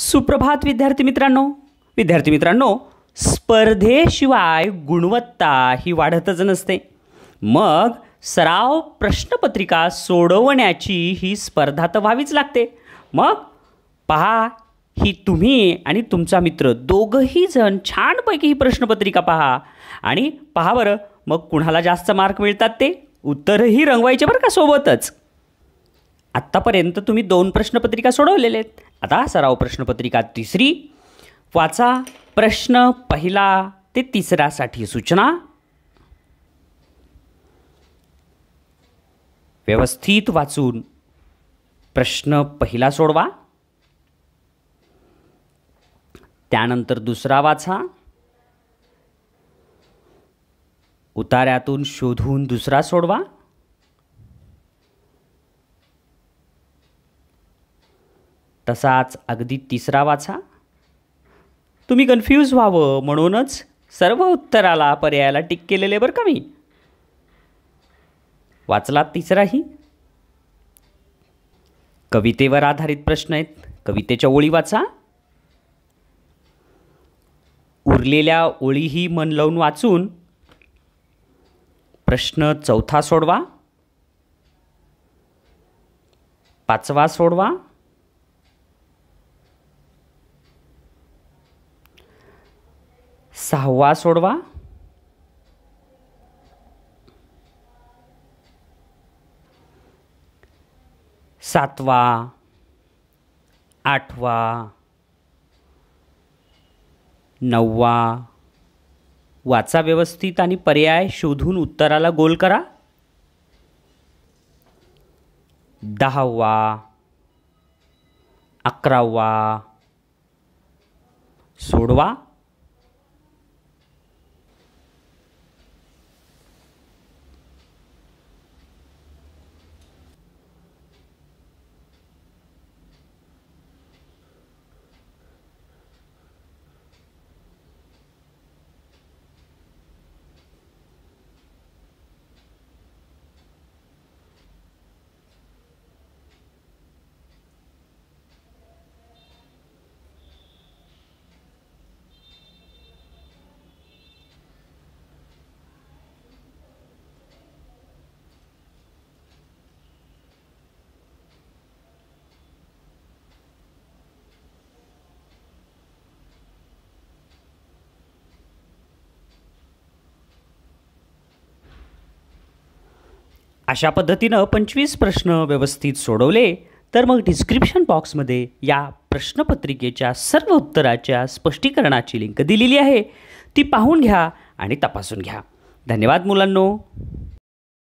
सुप्रभात विद्यार्थी मित्रांनो विद्यार्थी मित्रांनो स्पर्धेशिवाय गुणवत्ता ही वाढतच नसते मग सराव प्रश्नपत्रिका सोडवण्याची ही स्पर्धा तर व्हावीच लागते मग पहा ही तुम्ही आणि तुमचा मित्र दोघंही जण छानपैकी ही प्रश्नपत्रिका पहा आणि पहा बरं मग कुणाला जास्त मार्क मिळतात ते उत्तरही रंगवायचे बरं का सोबतच आत्तापर्यंत तुम्ही दोन प्रश्नपत्रिका सोडवलेले आहेत आता सराव प्रश्नपत्रिका तिसरी वाचा प्रश्न पहिला ते तिसऱ्यासाठी सूचना व्यवस्थित वाचून प्रश्न पहिला सोडवा त्यानंतर दुसरा वाचा उतार्यातून शोधून दुसरा सोडवा तसाच अगदी तिसरा वाचा तुम्ही कन्फ्यूज व्हावं म्हणूनच सर्व उत्तराला पर्यायाला टिक केलेले बरं का मी वाचला तिसराही कवितेवर आधारित प्रश्न आहेत कवितेच्या ओळी वाचा उरलेल्या ओळीही मन लावून वाचून प्रश्न चौथा सोडवा पाचवा सोडवा सहावा सोडवा सातवा आठवा नववा वाचा व्यवस्थित आणि पर्याय शोधून उत्तराला गोल करा दहावा अकरावा सोडवा अशा पद्धतीनं पंचवीस प्रश्न व्यवस्थित सोडवले तर मग डिस्क्रिप्शन बॉक्समध्ये या प्रश्नपत्रिकेच्या सर्व उत्तराच्या स्पष्टीकरणाची लिंक दिलेली आहे ती पाहून घ्या आणि तपासून घ्या धन्यवाद मुलांनो